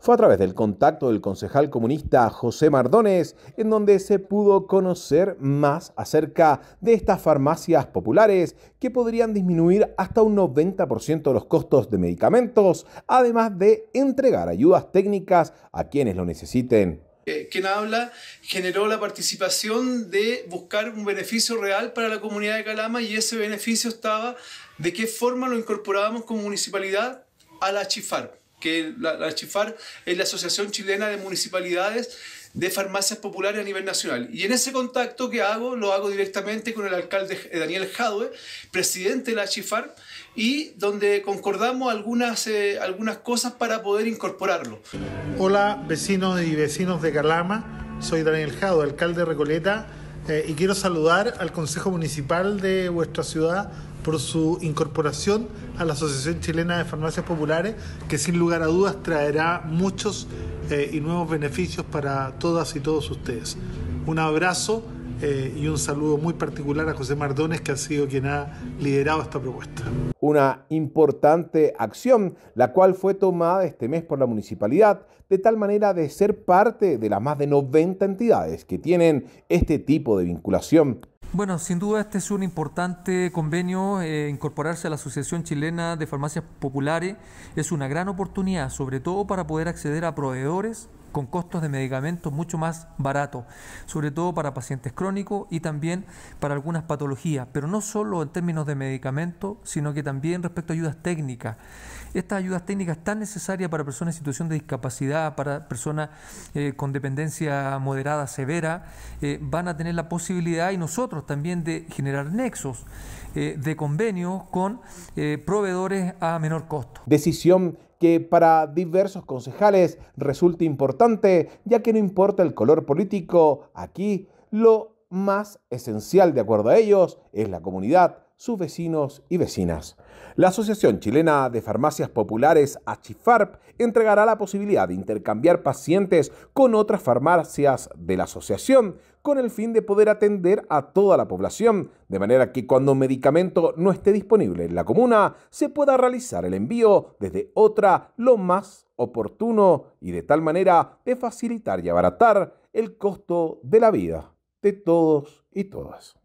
Fue a través del contacto del concejal comunista José Mardones en donde se pudo conocer más acerca de estas farmacias populares que podrían disminuir hasta un 90% los costos de medicamentos, además de entregar ayudas técnicas a quienes lo necesiten eh, quien habla generó la participación de buscar un beneficio real para la comunidad de Calama y ese beneficio estaba de qué forma lo incorporábamos como municipalidad a la CHIFAR que la, la Chifar es la Asociación Chilena de Municipalidades de Farmacias Populares a nivel nacional. Y en ese contacto que hago, lo hago directamente con el alcalde eh, Daniel Jadue, presidente de la Chifar, y donde concordamos algunas, eh, algunas cosas para poder incorporarlo. Hola vecinos y vecinos de Calama, soy Daniel Jadue, alcalde de Recoleta eh, y quiero saludar al Consejo Municipal de vuestra ciudad por su incorporación a la Asociación Chilena de Farmacias Populares, que sin lugar a dudas traerá muchos eh, y nuevos beneficios para todas y todos ustedes. Un abrazo eh, y un saludo muy particular a José Mardones, que ha sido quien ha liderado esta propuesta. Una importante acción, la cual fue tomada este mes por la municipalidad, de tal manera de ser parte de las más de 90 entidades que tienen este tipo de vinculación. Bueno, sin duda este es un importante convenio, eh, incorporarse a la Asociación Chilena de Farmacias Populares es una gran oportunidad, sobre todo para poder acceder a proveedores con costos de medicamentos mucho más baratos, sobre todo para pacientes crónicos y también para algunas patologías, pero no solo en términos de medicamentos, sino que también respecto a ayudas técnicas. Estas ayudas técnicas tan necesarias para personas en situación de discapacidad, para personas eh, con dependencia moderada severa, eh, van a tener la posibilidad y nosotros también de generar nexos eh, de convenios con proveedores a menor costo. Decisión que para diversos concejales resulta importante, ya que no importa el color político, aquí lo más esencial de acuerdo a ellos es la comunidad, sus vecinos y vecinas. La Asociación Chilena de Farmacias Populares, ACHIFARP, entregará la posibilidad de intercambiar pacientes con otras farmacias de la asociación con el fin de poder atender a toda la población, de manera que cuando un medicamento no esté disponible en la comuna, se pueda realizar el envío desde otra lo más oportuno y de tal manera de facilitar y abaratar el costo de la vida de todos y todas.